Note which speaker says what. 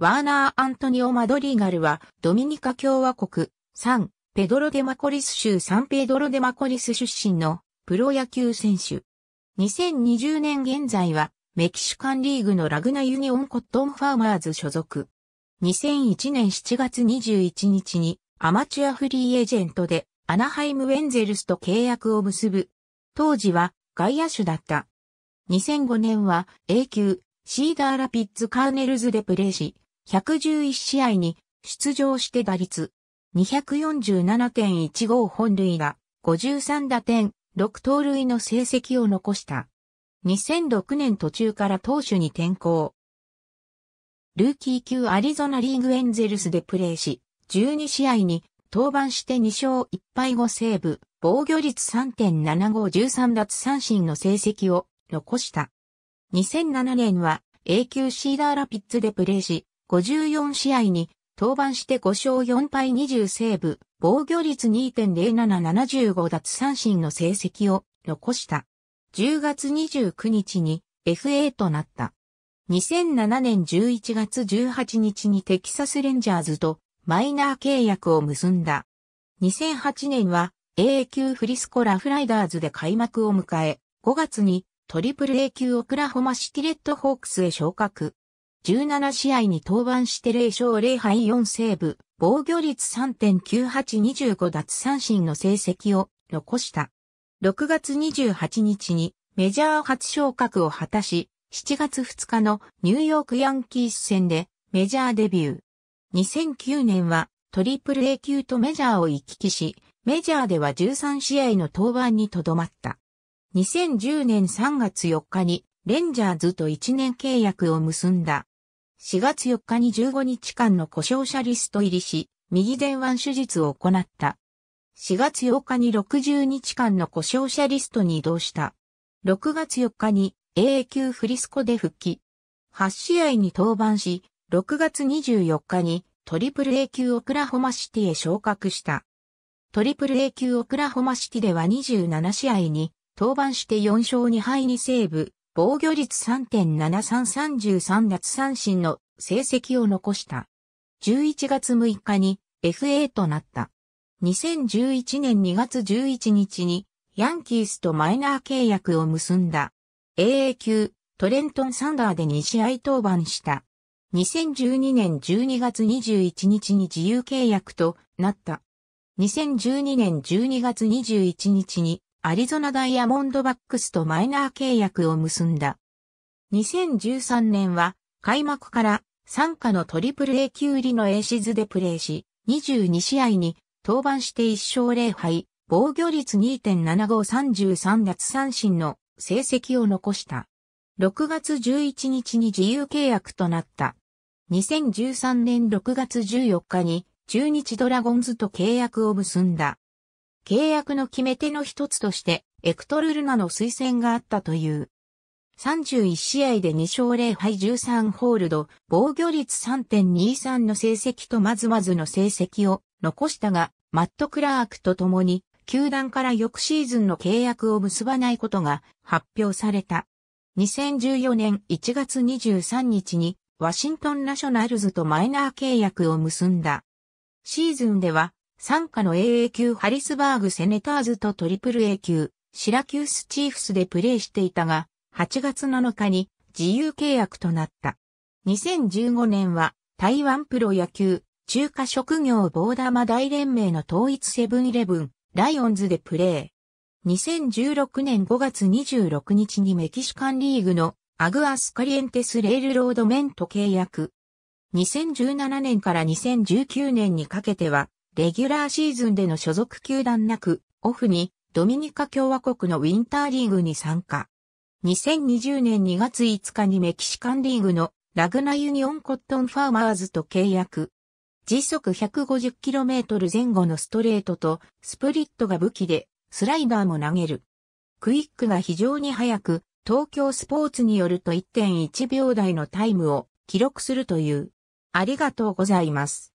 Speaker 1: ワーナー・アントニオ・マドリーガルは、ドミニカ共和国、サン・ペドロ・デマコリス州サンペドロ・デマコリス出身のプロ野球選手。2020年現在は、メキシカンリーグのラグナユニオン・コットン・ファーマーズ所属。2001年7月21日に、アマチュアフリーエージェントで、アナハイム・ウェンゼルスと契約を結ぶ。当時は、外野手だった。2005年は、A 級、シーダー・ラピッツ・カーネルズでプレーし、111試合に出場して打率247.15本塁打、53打点、6盗塁の成績を残した。2006年途中から投手に転向。ルーキー級アリゾナリーグエンゼルスでプレーし、12試合に登板して2勝1敗5セーブ、防御率3.7513奪三振の成績を残した。2007年は A 級シーダーラピッツでプレーし、54試合に登板して5勝4敗20セーブ、防御率2.0775奪三振の成績を残した。10月29日に FA となった。2007年11月18日にテキサスレンジャーズとマイナー契約を結んだ。2008年は A 級フリスコラフライダーズで開幕を迎え、5月にトリプル A 級オクラホマシティレッドホークスへ昇格。17試合に登板して0勝0敗4セーブ、防御率3.9825奪三振の成績を残した。6月28日にメジャー初昇格を果たし、7月2日のニューヨークヤンキース戦でメジャーデビュー。2009年はトリプル A 級とメジャーを行き来し、メジャーでは13試合の登板にとどまった。2010年3月4日にレンジャーズと1年契約を結んだ。4月4日に15日間の故障者リスト入りし、右前腕手術を行った。4月8日に60日間の故障者リストに移動した。6月4日に A 級フリスコで復帰。8試合に登板し、6月24日にトリプル A 級オクラホマシティへ昇格した。トリプル A 級オクラホマシティでは27試合に登板して4勝2敗にセーブ、防御率3.7333奪三振の成績を残した。11月6日に FA となった。2011年2月11日にヤンキースとマイナー契約を結んだ。AA 級トレントン・サンダーで2試合登板した。2012年12月21日に自由契約となった。2012年12月21日にアリゾナダイヤモンドバックスとマイナー契約を結んだ。2013年は開幕から参加のトリプル A 級入りのエーシズでプレーし、22試合に登板して1勝0敗、防御率2.7533奪三振の成績を残した。6月11日に自由契約となった。2013年6月14日に中日ドラゴンズと契約を結んだ。契約の決め手の一つとして、エクトルルナの推薦があったという。31試合で2勝0敗13ホールド、防御率3.23の成績とまずまずの成績を残したが、マット・クラークと共に、球団から翌シーズンの契約を結ばないことが発表された。2014年1月23日に、ワシントンナショナルズとマイナー契約を結んだ。シーズンでは、参加の AA 級ハリスバーグセネターズとトリプル A 級シラキュースチーフスでプレーしていたが、8月7日に自由契約となった。2015年は台湾プロ野球中華職業ボーダーマ大連盟の統一セブンイレブンライオンズでプレー。2016年5月26日にメキシカンリーグのアグアスカリエンテスレールロードメント契約。2017年から2019年にかけてはレギュラーシーズンでの所属球団なく、オフにドミニカ共和国のウィンターリーグに参加。2020年2月5日にメキシカンリーグのラグナユニオンコットンファーマーズと契約。時速 150km 前後のストレートとスプリットが武器でスライダーも投げる。クイックが非常に速く、東京スポーツによると1.1秒台のタイムを記録するという。ありがとうございます。